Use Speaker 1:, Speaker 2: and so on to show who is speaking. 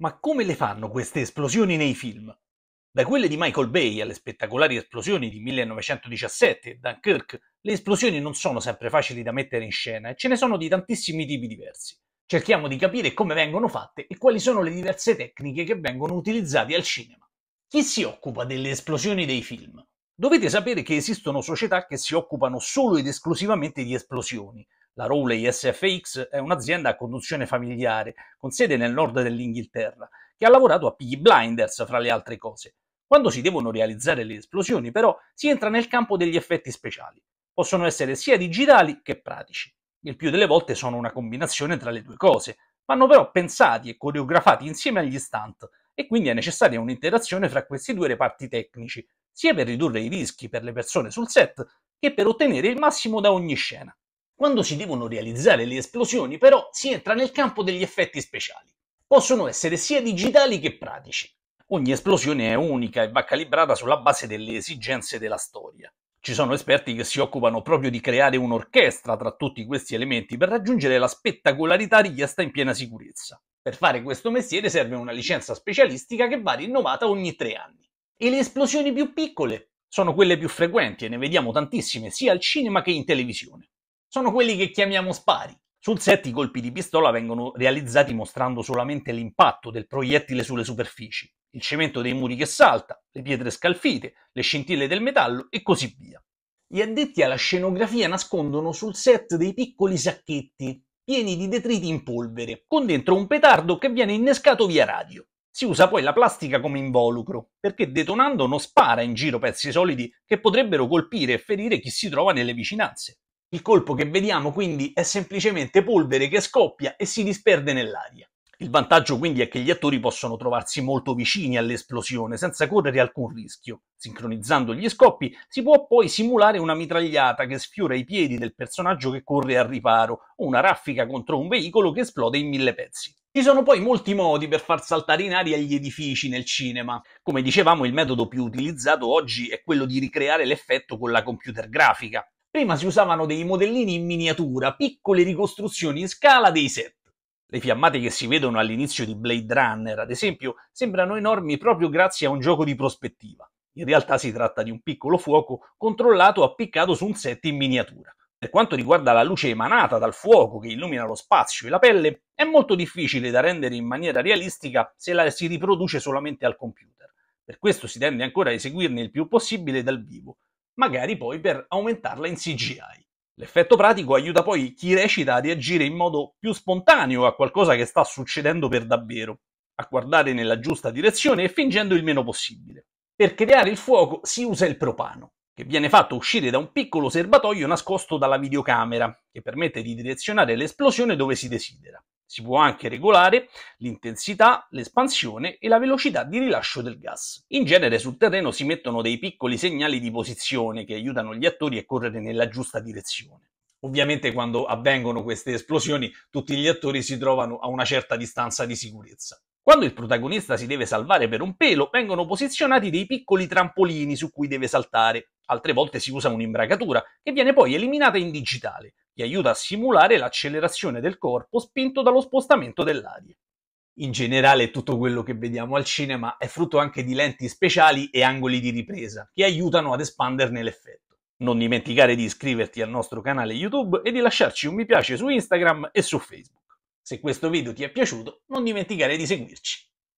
Speaker 1: Ma come le fanno queste esplosioni nei film? Da quelle di Michael Bay alle spettacolari esplosioni di 1917 e Dunkirk, le esplosioni non sono sempre facili da mettere in scena e ce ne sono di tantissimi tipi diversi. Cerchiamo di capire come vengono fatte e quali sono le diverse tecniche che vengono utilizzate al cinema. Chi si occupa delle esplosioni dei film? Dovete sapere che esistono società che si occupano solo ed esclusivamente di esplosioni la Rowley SFX è un'azienda a conduzione familiare, con sede nel nord dell'Inghilterra, che ha lavorato a Piggy Blinders, fra le altre cose. Quando si devono realizzare le esplosioni, però, si entra nel campo degli effetti speciali. Possono essere sia digitali che pratici. Il più delle volte sono una combinazione tra le due cose. Vanno però pensati e coreografati insieme agli stunt, e quindi è necessaria un'interazione fra questi due reparti tecnici, sia per ridurre i rischi per le persone sul set, che per ottenere il massimo da ogni scena. Quando si devono realizzare le esplosioni, però, si entra nel campo degli effetti speciali. Possono essere sia digitali che pratici. Ogni esplosione è unica e va calibrata sulla base delle esigenze della storia. Ci sono esperti che si occupano proprio di creare un'orchestra tra tutti questi elementi per raggiungere la spettacolarità richiesta in piena sicurezza. Per fare questo mestiere serve una licenza specialistica che va rinnovata ogni tre anni. E le esplosioni più piccole sono quelle più frequenti e ne vediamo tantissime sia al cinema che in televisione sono quelli che chiamiamo spari. Sul set i colpi di pistola vengono realizzati mostrando solamente l'impatto del proiettile sulle superfici, il cemento dei muri che salta, le pietre scalfite, le scintille del metallo e così via. Gli addetti alla scenografia nascondono sul set dei piccoli sacchetti pieni di detriti in polvere, con dentro un petardo che viene innescato via radio. Si usa poi la plastica come involucro, perché detonando non spara in giro pezzi solidi che potrebbero colpire e ferire chi si trova nelle vicinanze. Il colpo che vediamo quindi è semplicemente polvere che scoppia e si disperde nell'aria. Il vantaggio quindi è che gli attori possono trovarsi molto vicini all'esplosione senza correre alcun rischio. Sincronizzando gli scoppi si può poi simulare una mitragliata che sfiora i piedi del personaggio che corre al riparo o una raffica contro un veicolo che esplode in mille pezzi. Ci sono poi molti modi per far saltare in aria gli edifici nel cinema. Come dicevamo, il metodo più utilizzato oggi è quello di ricreare l'effetto con la computer grafica. Prima si usavano dei modellini in miniatura, piccole ricostruzioni in scala dei set. Le fiammate che si vedono all'inizio di Blade Runner, ad esempio, sembrano enormi proprio grazie a un gioco di prospettiva. In realtà si tratta di un piccolo fuoco controllato appiccato su un set in miniatura. Per quanto riguarda la luce emanata dal fuoco che illumina lo spazio e la pelle, è molto difficile da rendere in maniera realistica se la si riproduce solamente al computer. Per questo si tende ancora a eseguirne il più possibile dal vivo, magari poi per aumentarla in CGI. L'effetto pratico aiuta poi chi recita a reagire in modo più spontaneo a qualcosa che sta succedendo per davvero, a guardare nella giusta direzione e fingendo il meno possibile. Per creare il fuoco si usa il propano, che viene fatto uscire da un piccolo serbatoio nascosto dalla videocamera, che permette di direzionare l'esplosione dove si desidera. Si può anche regolare l'intensità, l'espansione e la velocità di rilascio del gas. In genere sul terreno si mettono dei piccoli segnali di posizione che aiutano gli attori a correre nella giusta direzione. Ovviamente quando avvengono queste esplosioni tutti gli attori si trovano a una certa distanza di sicurezza. Quando il protagonista si deve salvare per un pelo, vengono posizionati dei piccoli trampolini su cui deve saltare. Altre volte si usa un'imbracatura, che viene poi eliminata in digitale, che aiuta a simulare l'accelerazione del corpo spinto dallo spostamento dell'aria. In generale tutto quello che vediamo al cinema è frutto anche di lenti speciali e angoli di ripresa, che aiutano ad espanderne l'effetto. Non dimenticare di iscriverti al nostro canale YouTube e di lasciarci un mi piace su Instagram e su Facebook. Se questo video ti è piaciuto, non dimenticare di seguirci.